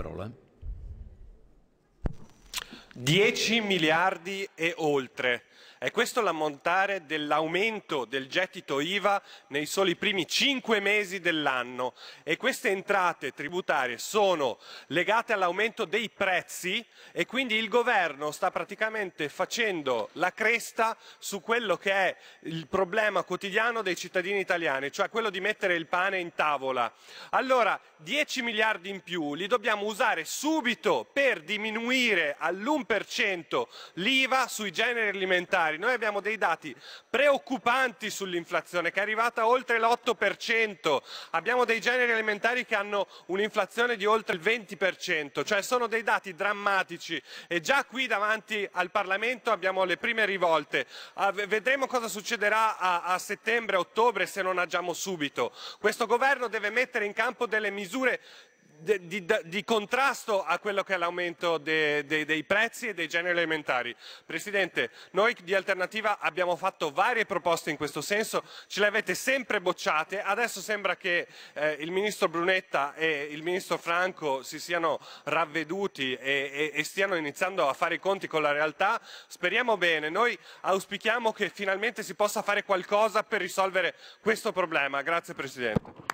Parola. 10 miliardi e oltre. È questo l'ammontare dell'aumento del gettito IVA nei soli primi cinque mesi dell'anno e queste entrate tributarie sono legate all'aumento dei prezzi e quindi il governo sta praticamente facendo la cresta su quello che è il problema quotidiano dei cittadini italiani, cioè quello di mettere il pane in tavola. Allora, 10 miliardi in più li dobbiamo usare subito per diminuire all'1% l'IVA sui generi alimentari cari, noi abbiamo dei dati preoccupanti sull'inflazione che è arrivata oltre l'8%, abbiamo dei generi alimentari che hanno un'inflazione di oltre il 20%, cioè sono dei dati drammatici e già qui davanti al Parlamento abbiamo le prime rivolte. Vedremo cosa succederà a, a settembre, ottobre se non agiamo subito. Questo governo deve mettere in campo delle misure di, di, di, contrasto a quello che è l'aumento de, de, dei prezzi e dei generi alimentari. Presidente, noi di Alternativa abbiamo fatto varie proposte in questo senso, ce le avete sempre bocciate, adesso sembra che eh, il Ministro Brunetta e il Ministro Franco si siano ravveduti e, e, e stiano iniziando a fare i conti con la realtà, speriamo bene, noi auspichiamo che finalmente si possa fare qualcosa per risolvere questo problema. Grazie Presidente.